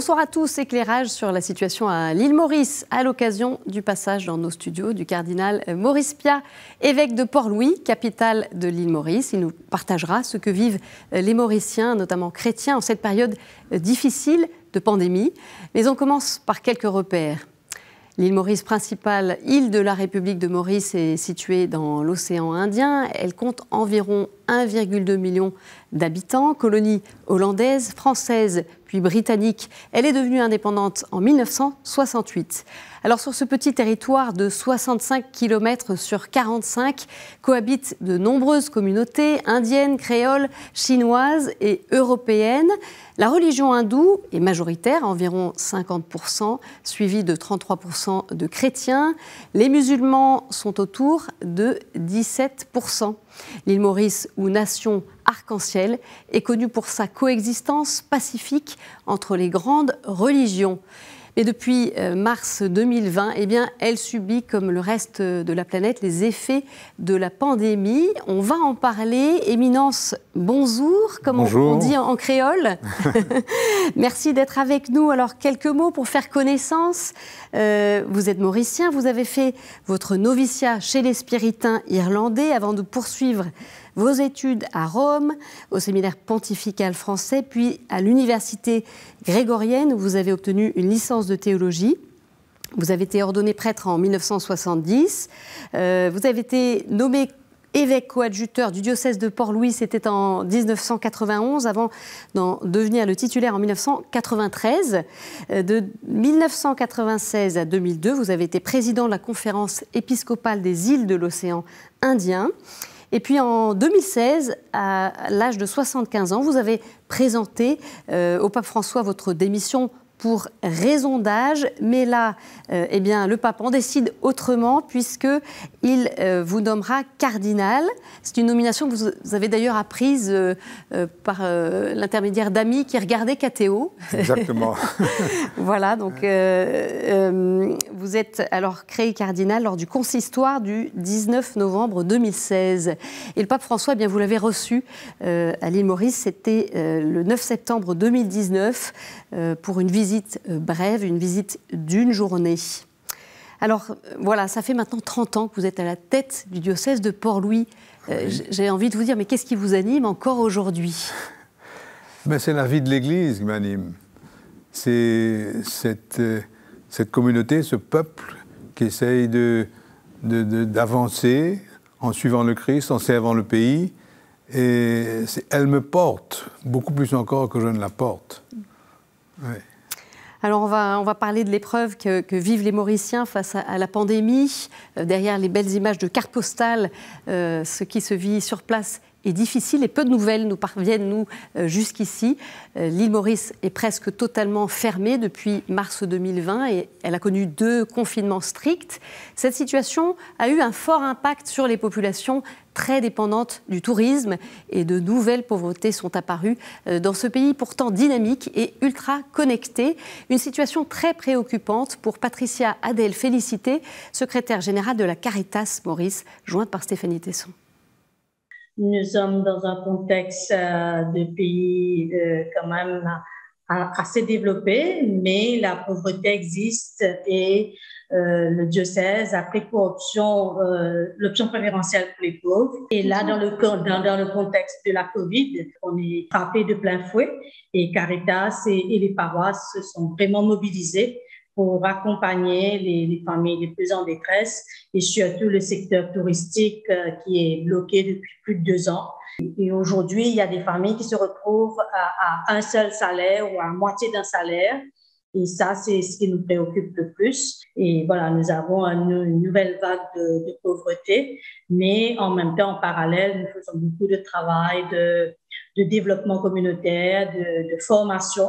Bonsoir à tous. Éclairage sur la situation à l'île Maurice à l'occasion du passage dans nos studios du cardinal Maurice Pia, évêque de Port-Louis, capitale de l'île Maurice. Il nous partagera ce que vivent les Mauriciens, notamment chrétiens, en cette période difficile de pandémie. Mais on commence par quelques repères. L'île Maurice, principale île de la République de Maurice, est située dans l'océan Indien. Elle compte environ 1,2 million d'habitants, colonie hollandaise, française, puis britannique. Elle est devenue indépendante en 1968. Alors sur ce petit territoire de 65 km sur 45 cohabitent de nombreuses communautés indiennes, créoles, chinoises et européennes. La religion hindoue est majoritaire, environ 50%, suivie de 33% de chrétiens. Les musulmans sont autour de 17%. L'île Maurice, ou nation arc-en-ciel, est connue pour sa coexistence pacifique entre les grandes religions. Mais depuis euh, mars 2020, eh bien, elle subit, comme le reste de la planète, les effets de la pandémie. On va en parler. Éminence, bonjour, comme on dit en créole. Merci d'être avec nous. Alors, quelques mots pour faire connaissance. Euh, vous êtes mauricien, vous avez fait votre noviciat chez les spiritains irlandais avant de poursuivre vos études à Rome, au séminaire pontifical français, puis à l'université grégorienne où vous avez obtenu une licence de théologie. Vous avez été ordonné prêtre en 1970. Euh, vous avez été nommé évêque coadjuteur du diocèse de Port-Louis, c'était en 1991, avant d'en devenir le titulaire en 1993. Euh, de 1996 à 2002, vous avez été président de la conférence épiscopale des îles de l'océan Indien. Et puis en 2016, à l'âge de 75 ans, vous avez présenté euh, au pape François votre démission pour raison d'âge. Mais là, euh, eh bien, le pape en décide autrement puisqu'il il euh, vous nommera cardinal. C'est une nomination que vous, avez d'ailleurs apprise euh, par l'intermédiaire d'amis qui regardaient Catéo. Exactement. voilà, donc vous êtes alors créé cardinal lors du consistoire du 19 novembre 2016. Et le pape François, eh bien, vous l'avez reçu à l'île Maurice, c'était le 9 septembre 2019 pour une visite visite euh, brève, une visite d'une journée. Alors euh, voilà, ça fait maintenant 30 ans que vous êtes à la tête du diocèse de Port-Louis. Euh, j'ai envie de vous dire, mais qu'est-ce qui vous anime encore aujourd'hui mais ben, C'est la vie de l'Église qui m'anime. C'est cette, cette, communauté, ce peuple qui essaye d'avancer de, de, en suivant le Christ, en servant le pays. Et elle me porte, beaucoup plus encore que je ne la porte. Oui. Alors on va, parler de l'épreuve que, vivent les Mauriciens face à, la pandémie. Euh, derrière les belles images de cartes postales, euh, ce qui se vit sur place est difficile et peu de nouvelles nous parviennent, nous, euh, jusqu'ici. Euh, l'île Maurice est presque totalement fermée depuis mars 2020 et elle a connu deux confinements stricts. Cette situation a eu un fort impact sur les populations très dépendantes du tourisme et de nouvelles pauvretés sont apparues euh, dans ce pays pourtant dynamique et ultra connecté. Une situation très préoccupante pour Patricia Adèle Félicité, secrétaire générale de la Caritas Maurice, jointe par Stéphanie Tesson nous sommes dans un contexte euh, de pays euh, quand même euh, assez développé, mais la pauvreté existe et le diocèse a pris pour option l'option préférentielle pour les pauvres. Et là, dans le, dans, dans le contexte de la COVID, on est frappé de plein fouet et Caritas et, et les paroisses se sont vraiment mobilisées pour accompagner les, familles les plus en détresse et surtout le secteur touristique euh, qui est bloqué depuis plus de deux ans. Et aujourd'hui, il y a des familles qui se retrouvent à, un seul salaire ou à moitié d'un salaire. Et ça, c'est ce qui nous préoccupe le plus. Et voilà, nous avons une, nouvelle vague de, pauvreté, mais en même temps, en parallèle, nous faisons beaucoup de travail de, développement communautaire, de, de formation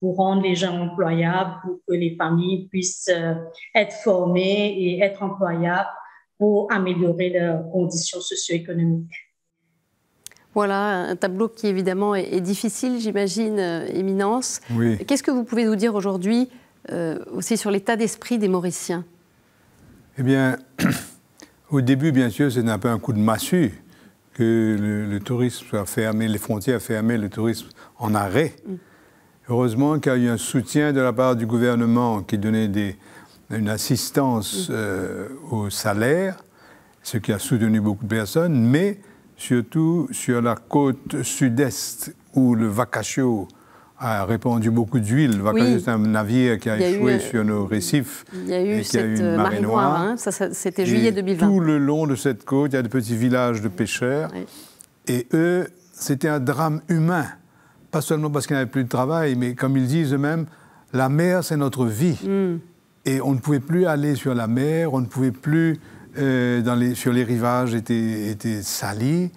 pour rendre les gens employables, pour que les familles puissent euh, être formées et être employables pour améliorer leurs conditions socio-économiques. Voilà, un tableau qui évidemment est, difficile, j'imagine, euh, Éminence. Qu'est-ce que vous pouvez nous dire aujourd'hui euh, aussi sur l'état d'esprit des Mauriciens Eh bien, au début, bien sûr, c'est un peu un coup de massue que le, tourisme soit fermé, les frontières fermées, le tourisme en arrêt. Mm. Heureusement qu'il y a eu un soutien de la part du gouvernement qui donnait des, une assistance mm. euh, au salaire, ce qui a soutenu beaucoup de personnes, mais surtout sur la côte sud-est où le Vacaccio a répandu beaucoup d'huile. c'est un navire qui a, échoué euh, sur nos récifs il y a eu cette euh, marée, noire. Hein. c'était juillet 2020. Tout le long de cette côte, il y a des petits villages de mm. pêcheurs. Et eux, c'était un drame humain pas seulement parce qu'il n'avaient plus de travail, mais comme ils disent eux-mêmes, la mer, c'est notre vie. Mm. Et on ne pouvait plus aller sur la mer, on ne pouvait plus. Euh, dans les, sur les rivages, étaient, salis.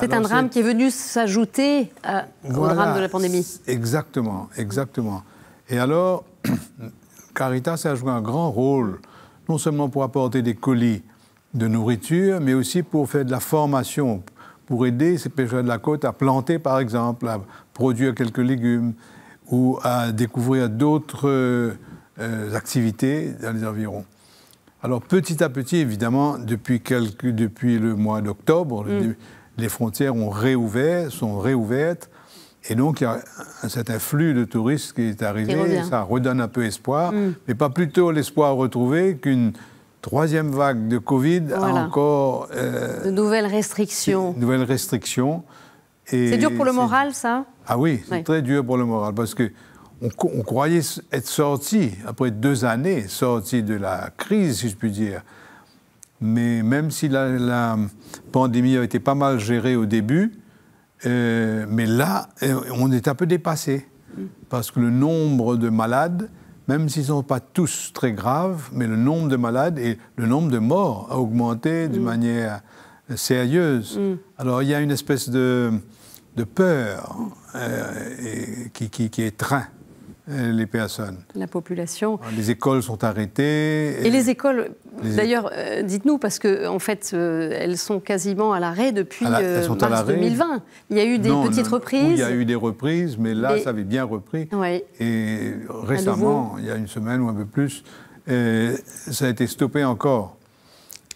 C'est un drame qui est venu s'ajouter au drame de la pandémie. Exactement, exactement. Et alors, Caritas a joué un grand rôle, non seulement pour apporter des colis de nourriture, mais aussi pour faire de la formation, pour aider ces pêcheurs de la côte à planter, par exemple, à produire quelques légumes ou à découvrir d'autres euh, activités dans les environs. Alors petit à petit, évidemment, depuis, quelques, depuis le mois d'octobre, mm. les frontières ont réouvert, sont réouvertes, et donc il y a un certain flux de touristes qui est arrivé, ça redonne un peu espoir, mm. mais pas plutôt l'espoir retrouvé qu'une Troisième vague de Covid, encore. Euh, de nouvelles restrictions. nouvelles restrictions. C'est dur pour le moral, ça Ah oui, c'est très dur pour le moral, parce que on, croyait être sorti, après deux années, sorti de la crise, si je puis dire. Mais même si la, pandémie a été pas mal gérée au début, euh, mais là, euh, on est un peu dépassé, mm. parce que le nombre de malades même s'ils ne sont pas tous très graves, mais le nombre de malades et le nombre de morts a augmenté de mm. manière sérieuse. Mm. Alors il y a une espèce de, peur euh, qui, qui, qui, est train euh, les personnes. La population. Ah, les écoles sont arrêtées. Et, les écoles, d'ailleurs, euh, dites-nous, parce qu'en en fait, euh, elles sont quasiment à l'arrêt depuis mars 2020. Il y a eu des petites reprises. il y a eu des reprises, mais là, ça avait bien repris. Et récemment, il y a une semaine ou un peu plus, ça a été stoppé encore.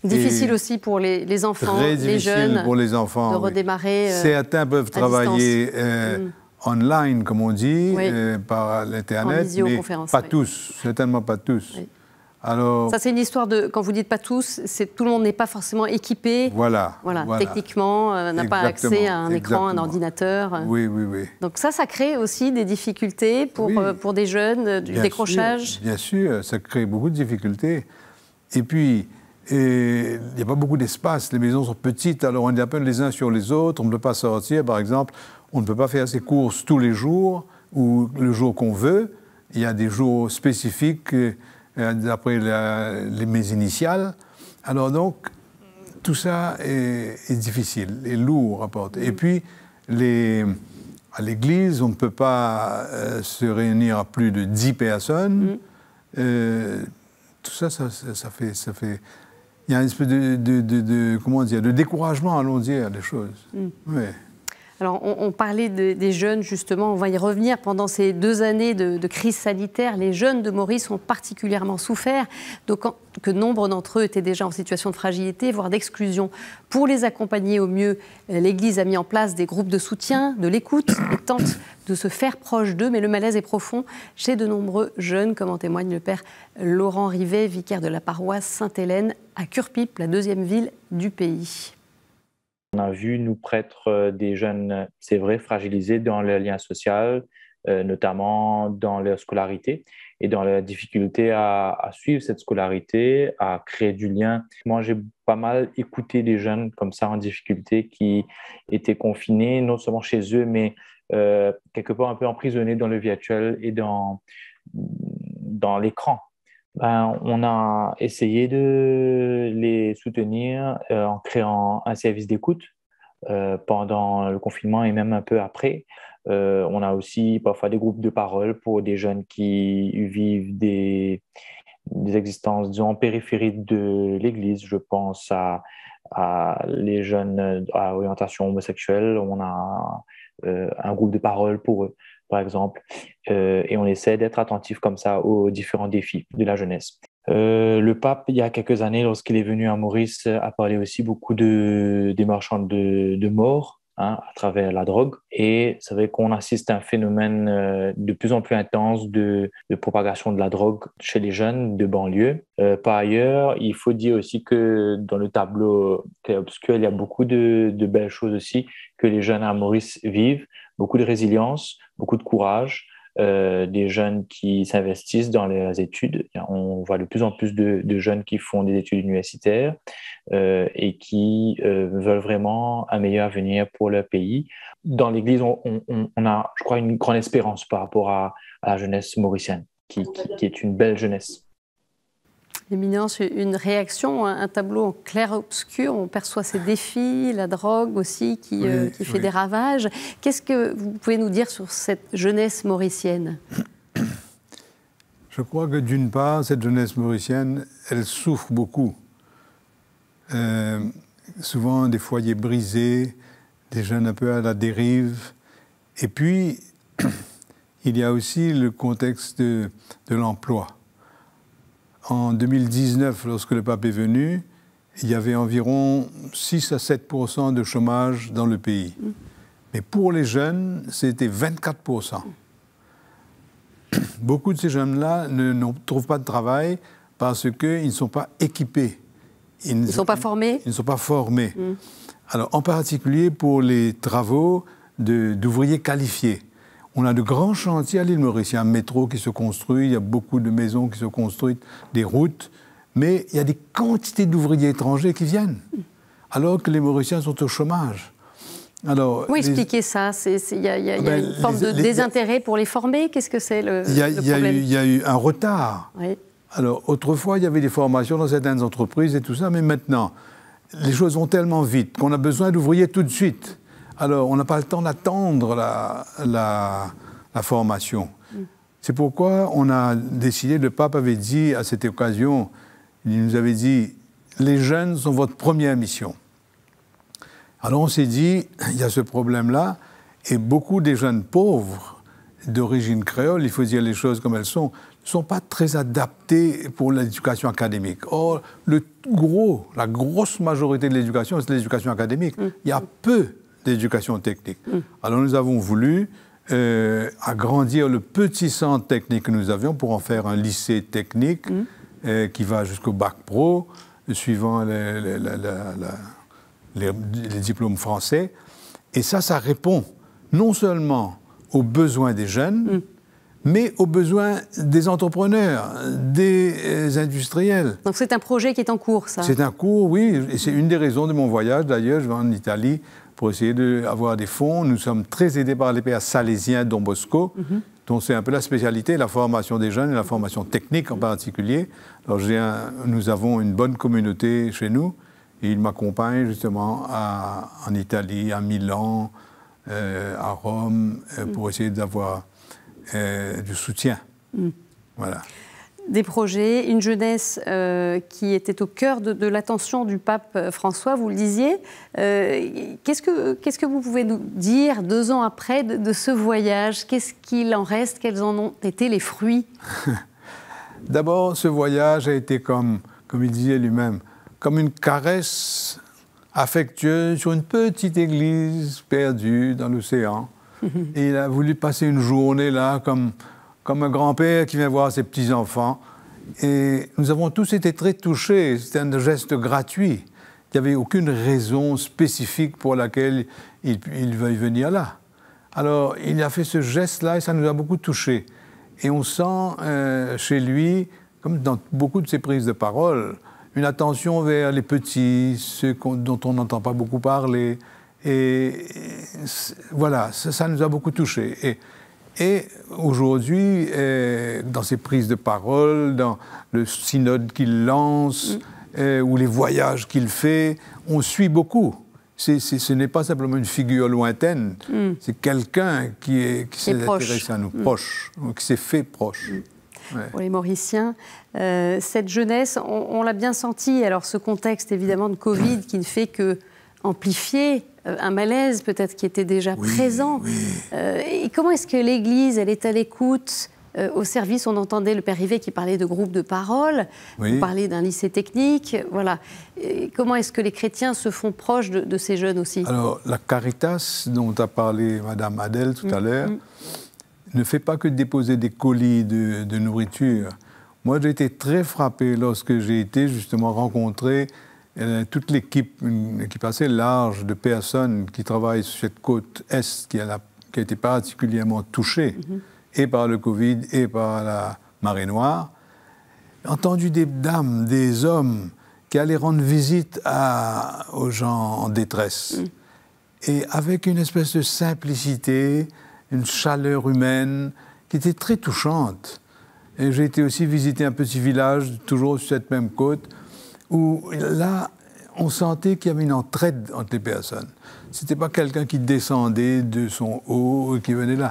Difficile aussi pour les, les enfants, très les jeunes, pour les enfants, de redémarrer. Oui. Certains peuvent travailler euh, mm online, comme on dit, euh, par l'Internet, mais pas tous, certainement pas tous. Alors, ça, c'est une histoire de, quand vous dites pas tous, c'est tout le monde n'est pas forcément équipé. Voilà. voilà, Techniquement, euh, n'a pas accès à un écran, un ordinateur. Oui, oui, oui. Donc ça, ça crée aussi des difficultés pour, euh, pour des jeunes, du décrochage. bien sûr, ça crée beaucoup de difficultés. Et puis, il n'y a pas beaucoup d'espace. Les maisons sont petites, alors on est à peine les uns sur les autres. On ne peut pas sortir, par exemple. On ne peut pas faire ses courses tous les jours ou le jour qu'on veut. Il y a des jours spécifiques après euh, d'après les mes initiales. Alors donc, tout ça est, difficile, est lourd à porter. Et puis, à l'église, on ne peut pas euh, se réunir à plus de 10 personnes. Mmh. Euh, tout ça, ça, fait, ça fait. Il y a un espèce de, comment dire, de découragement, allons dire, des choses. Mmh. Alors, on, parlait des jeunes, justement, on va y revenir. Pendant ces deux années de, crise sanitaire, les jeunes de Maurice ont particulièrement souffert, que nombre d'entre eux étaient déjà en situation de fragilité, voire d'exclusion. Pour les accompagner au mieux, euh, l'Église a mis en place des groupes de soutien, de l'écoute, et tente de se faire proche d'eux, mais le malaise est profond chez de nombreux jeunes, comme en témoigne le père Laurent Rivet, vicaire de la paroisse Sainte-Hélène à Curpipe, la deuxième ville du pays. On a vu nous prêtres euh, des jeunes, c'est vrai, fragilisés dans le lien social, euh, notamment dans leur scolarité et dans la difficulté à, suivre cette scolarité, à créer du lien. Moi, j'ai pas mal écouté des jeunes comme ça en difficulté qui étaient confinés, non seulement chez eux, mais euh, quelque part un peu emprisonnés dans le virtuel et dans, dans l'écran. Ben, on a essayé de les soutenir euh, en créant un service d'écoute euh, pendant le confinement et même un peu après. Euh, on a aussi parfois des groupes de parole pour des jeunes qui vivent des, existences, en périphérie de l'Église. Je pense à à les jeunes euh, à orientation homosexuelle. On a euh, un, groupe de parole pour eux, par exemple. Euh, et on essaie d'être attentif comme ça aux différents défis de la jeunesse. le pape, il y a quelques années, lorsqu'il est venu à Maurice, a parlé aussi beaucoup de, des marchands de, de morts, Hein, à travers la drogue. Et c'est vrai qu'on assiste à un phénomène euh, de plus en plus intense de, propagation de la drogue chez les jeunes de banlieue. Euh, par ailleurs, il faut dire aussi que dans le tableau très obscur il y a beaucoup de belles choses aussi que les jeunes à Maurice vivent, beaucoup de résilience, beaucoup de courage, euh, des jeunes qui s'investissent dans leurs études. On voit de plus en plus de, jeunes qui font des études universitaires euh, et qui euh, veulent vraiment un meilleur avenir pour leur pays. Dans l'Église, on, a, je crois, une grande espérance par rapport à, la jeunesse mauricienne, qui est une belle jeunesse. L'éminence, une réaction, un, tableau en clair-obscur. On perçoit ces défis, la drogue aussi qui, euh, fait des ravages. Qu'est-ce que vous pouvez nous dire sur cette jeunesse mauricienne Je crois que d'une part, cette jeunesse mauricienne, elle souffre beaucoup. Euh, souvent des foyers brisés, des jeunes un peu à la dérive. Et puis, il y a aussi le contexte de l'emploi. En 2019, lorsque le pape est venu, il y avait environ 6 à 7 de chômage dans le pays. Mm. Mais pour les jeunes, c'était 24 Beaucoup de ces jeunes-là ne, trouvent pas de travail parce qu'ils ne sont pas équipés. Ils ne sont, pas formés Ils ne sont pas formés. Mm. Alors, en particulier pour les travaux d'ouvriers qualifiés. On a de grands chantiers à l'île Maurice. Il y a un métro qui se construit, il y a beaucoup de maisons qui se construisent, des routes, mais il y a des quantités d'ouvriers étrangers qui viennent, alors que les Mauriciens sont au chômage. Alors, expliquez ça. Il y, a, ben, une forme de désintérêt pour les former. Qu'est-ce que c'est le, Il y, a eu un retard. Alors, autrefois, il y avait des formations dans certaines entreprises et tout ça, mais maintenant, les choses vont tellement vite qu'on a besoin d'ouvriers tout de suite. Alors, on n'a pas le temps d'attendre la, formation. Mm. C'est pourquoi on a décidé, le pape avait dit à cette occasion, il nous avait dit, les jeunes sont votre première mission. Alors on s'est dit, il y a ce problème-là, et beaucoup des jeunes pauvres d'origine créole, il faut dire les choses comme elles sont, ne sont pas très adaptés pour l'éducation académique. Or, le gros, la grosse majorité de l'éducation, c'est l'éducation académique. Mm. Il y a peu d'éducation technique. Alors nous avons voulu euh, agrandir le petit centre technique que nous avions pour en faire un lycée technique mm. euh, qui va jusqu'au bac pro, suivant les, diplômes français. Et ça, ça répond non seulement aux besoins des jeunes, mm. mais aux besoins des entrepreneurs, des euh, industriels. Donc c'est un projet qui est en cours, ça C'est un cours, oui. Et c'est une des raisons de mon voyage, d'ailleurs. Je vais en Italie pour essayer d'avoir des fonds. Nous sommes très aidés par les PA salésiens Don Bosco, mhm. dont c'est un peu la spécialité, la formation des jeunes et la formation technique en particulier. Alors, nous avons une bonne communauté chez nous. Et ils m'accompagnent justement à, en Italie, à Milan, euh, à Rome, euh, mm. pour essayer d'avoir euh, du soutien. Mm. Voilà des projets, une jeunesse euh, qui était au cœur de, l'attention du pape euh, François, vous le disiez. Euh, qu'est-ce, que, que vous pouvez nous dire deux ans après de, ce voyage Qu'est-ce qu'il en reste Quels en ont été les fruits D'abord, ce voyage a été comme, comme il disait lui-même, comme une caresse affectueuse sur une petite église perdue dans l'océan. Et il a voulu passer une journée là comme comme un grand-père qui vient voir ses petits-enfants. Et nous avons tous été très touchés. C'était un geste gratuit. Il n'y avait aucune raison spécifique pour laquelle il, il veuille venir là. Alors, il a fait ce geste-là et ça nous a beaucoup touchés. Et on sent euh, chez lui, comme dans beaucoup de ses prises de parole, une attention vers les petits, ceux dont on n'entend pas beaucoup parler. Et, voilà, ça, nous a beaucoup touchés. Et et aujourd'hui, euh, dans ses prises de parole, dans le synode qu'il lance, mm. euh, ou les voyages qu'il fait, on suit beaucoup. ce n'est pas simplement une figure lointaine, mm. c'est quelqu'un qui s'est à nous, mm. proche, qui s'est fait proche. Pour les Mauriciens, euh, cette jeunesse, on, on l'a bien senti. Alors ce contexte évidemment de Covid qui ne fait que amplifier euh, un malaise peut-être qui était déjà présent. Euh, et comment est-ce que l'Église, elle est à l'écoute euh, au service, on entendait le père Rivet qui parlait de groupes de parole, parlait d'un lycée technique, voilà. comment est-ce que les chrétiens se font proches de, ces jeunes aussi Alors, la caritas dont a parlé Madame Adèle tout à mm, l'heure, mm. ne fait pas que déposer des colis de, de nourriture. Moi, j'ai été très frappé lorsque j'ai été justement rencontré euh, toute l'équipe, une équipe assez large de personnes qui travaillent sur cette côte est qui a, été particulièrement touchée mhm. et par le Covid et par la marée noire, entendu des dames, des hommes qui allaient rendre visite aux gens en détresse. Mhm. Et avec une espèce de simplicité, une chaleur humaine qui était très touchante. Et j'ai été aussi visiter un petit village, toujours sur cette même côte, où là, on sentait qu'il y avait une entraide entre les personnes. n'était pas quelqu'un qui descendait de son haut et qui venait là.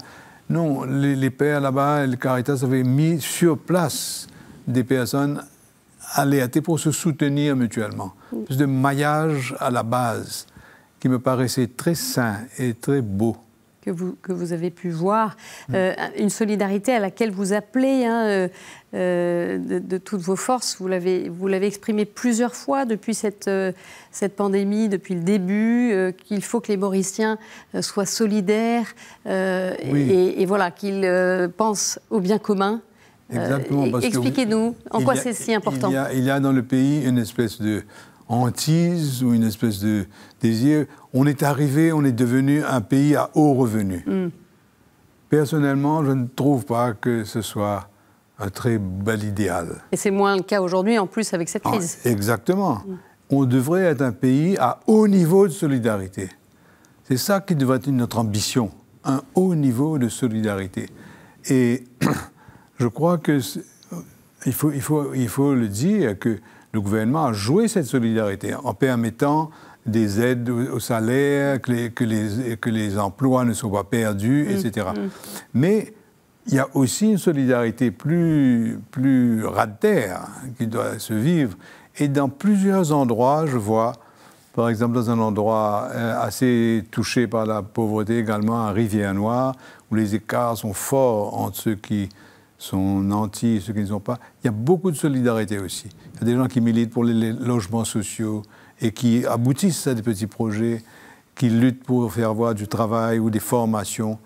Non, les, pères là-bas, le Caritas avait mis sur place des personnes aléatées pour se soutenir mutuellement. espèce de maillage à la base qui me paraissait très sain et très beau que vous, que vous avez pu voir, euh, une solidarité à laquelle vous appelez hein, euh, euh, de, toutes vos forces. Vous l'avez, vous l'avez exprimé plusieurs fois depuis cette, cette pandémie, depuis le début, qu'il faut que les Mauriciens soient solidaires et, voilà, qu'ils pensent au bien commun. Expliquez-nous en quoi c'est si important. Il il y a dans le pays une espèce de hantise ou une espèce de désir. On est arrivé, on est devenu un pays à haut revenu. Mm. Personnellement, je ne trouve pas que ce soit un très bel idéal. Et c'est moins le cas aujourd'hui, en plus, avec cette ah, crise. exactement. Mm. On devrait être un pays à haut niveau de solidarité. C'est ça qui devrait être notre ambition, un haut niveau de solidarité. Et je crois que faut, il faut le dire que le gouvernement a joué cette solidarité en permettant des aides au salaire, que les, que les, que les emplois ne soient pas perdus, etc. Mm, mm. Mais il y a aussi une solidarité plus, plus terre hein, qui doit se vivre. Et dans plusieurs endroits, je vois, par exemple dans un endroit euh, assez touché par la pauvreté également, à Rivière-Noire, où les écarts sont forts entre ceux qui sont nantis, ceux qui ne sont pas. Il y a beaucoup de solidarité aussi. Il y a des gens qui militent pour les logements sociaux et qui aboutissent à des petits projets, qui luttent pour faire voir du travail ou des formations.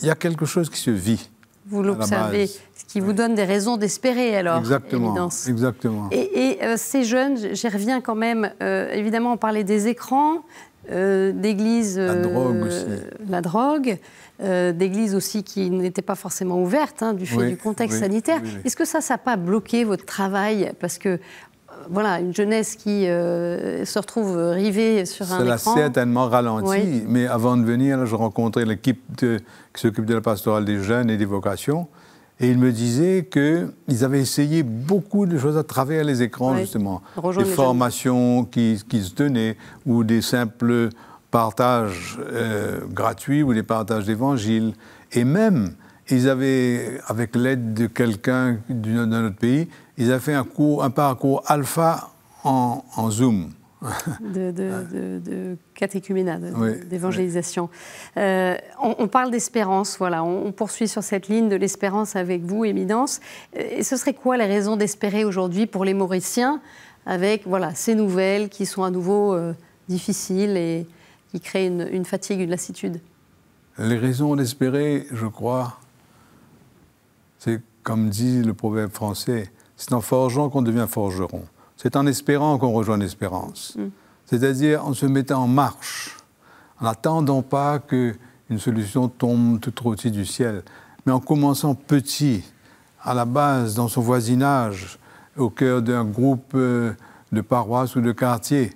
Il y a quelque chose qui se vit. Vous l'observez, ce qui vous donne des raisons d'espérer alors. Exactement. Exactement. Et, euh, ces jeunes, j'y reviens quand même, euh, évidemment on parlait des écrans, euh, – D'église… – La euh, drogue aussi. La drogue, euh, d'églises aussi qui n'était pas forcément ouverte hein, du fait du contexte sanitaire. Est-ce que ça, ça n'a pas bloqué votre travail Parce que voilà, une jeunesse qui se retrouve rivée sur un Cela écran. certainement ralenti, mais avant de venir, je rencontrais l'équipe qui s'occupe de la pastorale des jeunes et des vocations. Et il me disait qu'ils avaient essayé beaucoup de choses à travers les écrans, justement. des formations qui, se tenaient, ou des simples partages euh, gratuits, ou des partages d'évangiles. Et même, ils avaient, avec l'aide de quelqu'un d'un autre pays, ils avaient fait un, cours, un parcours alpha en Zoom de, de, d'évangélisation. Euh, on, parle d'espérance, voilà. On, poursuit sur cette ligne de l'espérance avec vous, Éminence. Euh, et ce serait quoi les raisons d'espérer aujourd'hui pour les Mauriciens avec voilà, ces nouvelles qui sont à nouveau euh, difficiles et qui créent une fatigue, une lassitude Les raisons d'espérer, je crois, c'est comme dit le proverbe français, c'est en forgeant qu'on devient forgeron. C'est en espérant qu'on rejoint l'espérance. Mm. C'est-à-dire en se mettant en marche, en n'attendant pas qu'une solution tombe tout au-dessus du ciel, mais en commençant petit, à la base, dans son voisinage, au cœur d'un groupe euh, de paroisses ou de quartier.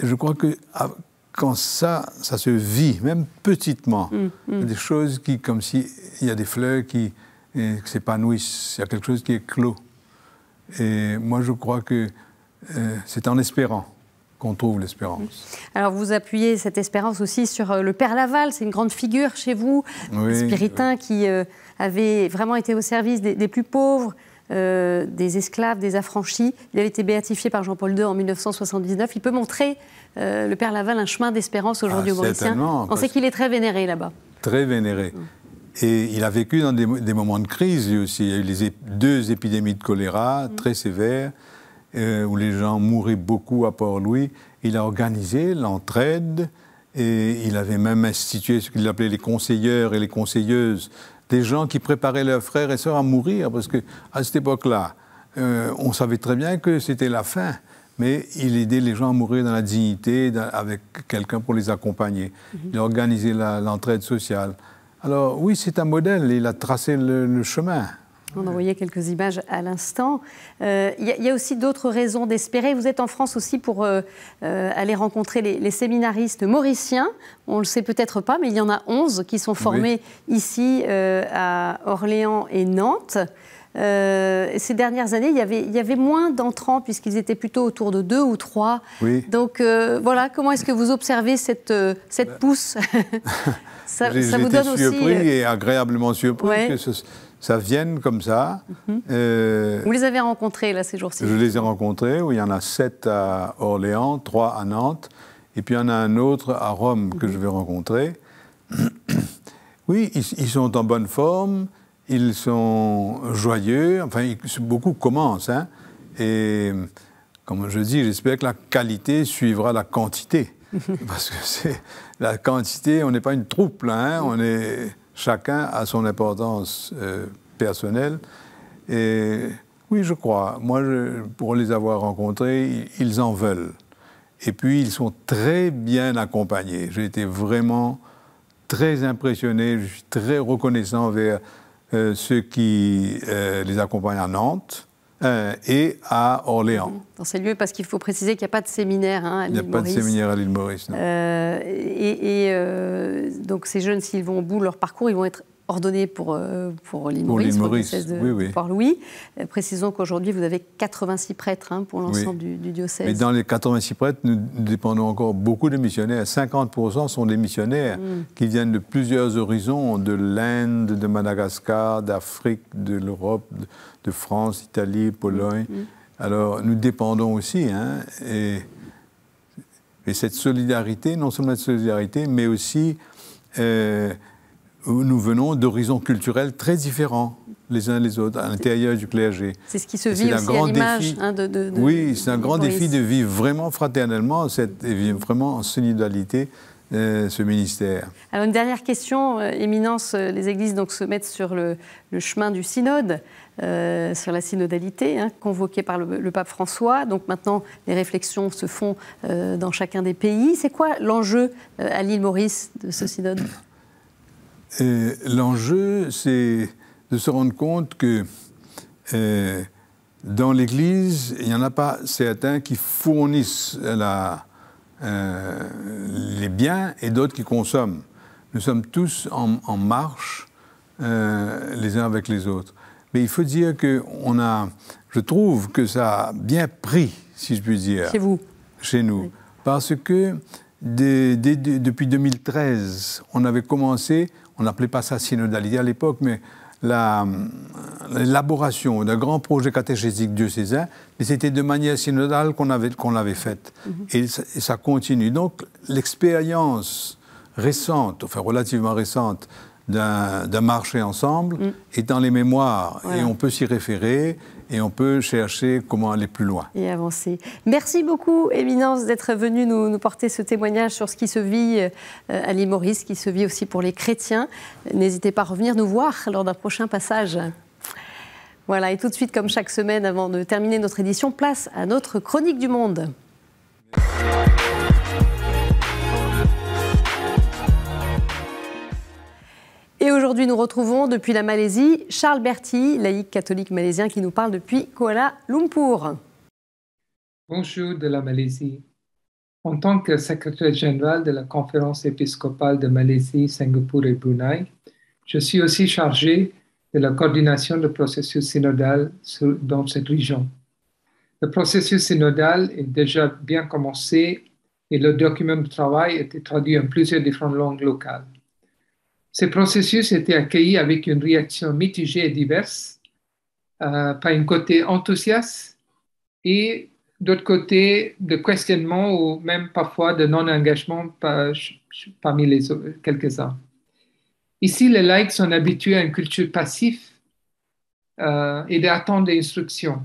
je crois que ah, quand ça, ça se vit, même petitement, mm, mm. y a des choses qui, comme s'il y a des fleurs euh, qui s'épanouissent, il y a quelque chose qui est clos. Et moi, je crois que euh, c'est en espérant qu'on trouve l'espérance. Mm. Alors vous appuyez cette espérance aussi sur euh, le Père Laval, c'est une grande figure chez vous, un spiritain qui euh, avait vraiment été au service des, plus pauvres, des esclaves, des affranchis. Il avait été béatifié par Jean-Paul II en 1979. Il peut montrer, le Père Laval, un chemin d'espérance aujourd'hui ah, au Mauricien. On sait qu'il est très vénéré là-bas. Très vénéré. Mm. Et il a vécu dans des, moments de crise lui aussi. Il y a eu les, deux épidémies de choléra mm. très sévères, euh, où les gens mouraient beaucoup à Port-Louis. Il a organisé l'entraide et il avait même institué ce qu'il appelait les conseilleurs et les conseilleuses, des gens qui préparaient leurs frères et sœurs à mourir, parce que à cette époque-là, euh, on savait très bien que c'était la fin mais il aidait les gens à mourir dans la dignité, avec quelqu'un pour les accompagner. Mm-hmm. Il a organisé l'entraide sociale. Alors oui, c'est un modèle, il a tracé le, chemin. On envoyait quelques images à l'instant. Il euh, y, a aussi d'autres raisons d'espérer. Vous êtes en France aussi pour euh, euh, aller rencontrer les, séminaristes mauriciens. On ne le sait peut-être pas, mais il y en a 11 qui sont formés ici à Orléans et Nantes. ces dernières années, y il y avait moins d'entrants puisqu'ils étaient plutôt autour de deux ou trois. Donc voilà, comment est-ce que vous observez cette, cette pousse Ça, ça vous donne surpris aussi... et agréablement surpris que ce ça vienne comme ça. Mhm. Euh, Vous les avez rencontrés là ces jours-ci Je les ai rencontrés, oui, il y en a sept à Orléans, trois à Nantes, et puis il y en a un autre à Rome que mhm. je vais rencontrer. oui, ils, sont en bonne forme, ils sont joyeux, enfin beaucoup commencent, hein. et comme je dis, j'espère que la qualité suivra la quantité. Parce que c'est la quantité, on n'est pas une troupe, là, hein, on est Chacun a son importance euh, personnelle. Et oui, je crois. Moi, je, pour les avoir rencontrés, ils en veulent. Et puis, ils sont très bien accompagnés. J'ai été vraiment très impressionné. très reconnaissant vers euh, ceux qui euh, les accompagnent à Nantes euh, et à Orléans. Mhm. Dans ces lieux, parce qu'il faut préciser qu'il n'y a pas de séminaire hein, à l'île Maurice. Il n'y a pas de séminaire à l'île Maurice, non. Euh, et, euh, donc ces jeunes, s'ils vont au bout de leur parcours, ils vont être ordonné pour, euh, pour l'île pour louis euh, Précisons qu'aujourd'hui, vous avez 86 prêtres hein, pour l'ensemble du, diocèse. Mais dans les 86 prêtres, nous dépendons encore beaucoup de missionnaires. 50% sont des missionnaires hmm. qui viennent de plusieurs horizons, de l'Inde, de Madagascar, d'Afrique, de l'Europe, de France, Italie, Pologne. Hmm. Hmm. Alors, nous dépendons aussi. Hein, et, et, cette solidarité, non seulement cette solidarité, mais aussi... Euh, nous venons d'horizons culturels très différents les uns les autres à l'intérieur du clergé. C'est ce qui se vit aussi à l'image hein, de, de, Oui, c'est un grand défi de vivre vraiment fraternellement, cette, vraiment en solidarité euh, ce ministère. Alors une dernière question, euh, éminence, euh, les églises donc se mettent sur le, chemin du synode, sur la synodalité hein, convoquée par le, le, pape François. Donc maintenant les réflexions se font dans chacun des pays. C'est quoi l'enjeu à l'île Maurice de ce synode l'enjeu, c'est de se rendre compte que euh, dans l'Église, il n'y en a pas certains qui fournissent euh, les biens et d'autres qui consomment. Nous sommes tous en, marche euh, les uns avec les autres. Mais il faut dire que on a, je trouve que ça a bien pris, si je puis dire. Chez vous. Chez nous. Parce que depuis 2013, on avait commencé, on n'appelait pas ça synodalité à l'époque, mais l'élaboration d'un grand projet catéchésique diocésain, mais c'était de manière synodale qu'on l'avait faite. Mhm. et, ça continue. Donc l'expérience récente, enfin relativement récente, d'un marché ensemble mm. est dans les mémoires et on peut s'y référer et on peut chercher comment aller plus loin. Et avancer. Merci beaucoup, Éminence, d'être venue nous, porter ce témoignage sur ce qui se vit euh, à l'île qui se vit aussi pour les chrétiens. N'hésitez pas à revenir nous voir lors d'un prochain passage. Voilà, et tout de suite, comme chaque semaine, avant de terminer notre édition, place à notre chronique du monde. Et aujourd'hui, nous retrouvons depuis la Malaisie Charles Berti, laïc catholique malaisien qui nous parle depuis Kuala Lumpur. Bonjour de la Malaisie. En tant que secrétaire général de la conférence épiscopale de Malaisie, Singapour et Brunei, je suis aussi chargé de la coordination du processus synodal dans cette région. Le processus synodal est déjà bien commencé et le document de travail a été traduit en plusieurs différentes langues locales. Ces processus était accueilli avec une réaction mitigée et diverse, euh, par un côté enthousiaste et d'autre côté de questionnement ou même parfois de non-engagement parmi les quelques-uns. Ici, les likes sont habitués à une culture passive euh, et d'attendre des instructions.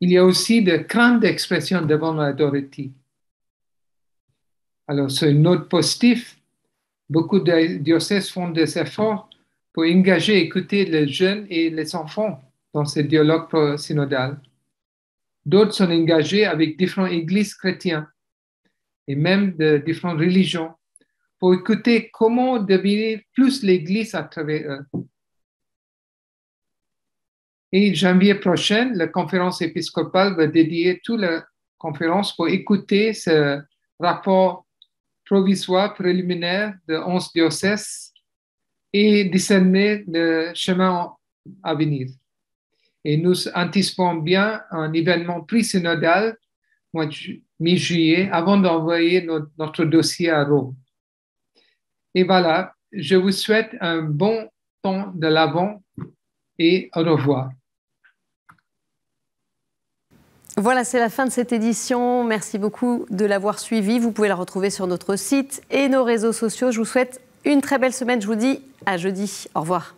Il y a aussi de craintes d'expression devant l'autorité. Alors, c'est une note positive Beaucoup de diocèses font des efforts pour engager et écouter les jeunes et les enfants dans ce dialogue synodal. D'autres sont engagés avec différentes églises chrétiennes et même de différentes religions pour écouter comment devenir plus l'Église à travers eux. Et janvier prochain, la conférence épiscopale va dédier toute la conférence pour écouter ce rapport provisoire préliminaire de 11 diocèses et discerner le chemin à venir. Et nous anticipons bien un événement synodal, mi-juillet avant d'envoyer notre, notre dossier à Rome. Et voilà, je vous souhaite un bon temps de l'avant et au revoir. Voilà, c'est la fin de cette édition. Merci beaucoup de l'avoir suivie. Vous pouvez la retrouver sur notre site et nos réseaux sociaux. Je vous souhaite une très belle semaine. Je vous dis à jeudi. Au revoir.